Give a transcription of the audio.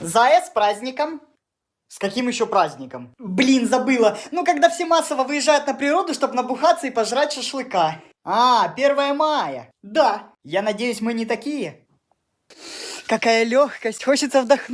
Зая с праздником! С каким еще праздником? Блин, забыла. Ну, когда все массово выезжают на природу, чтобы набухаться и пожрать шашлыка. А, 1 мая. Да. Я надеюсь, мы не такие. Какая легкость. Хочется вдохнуть.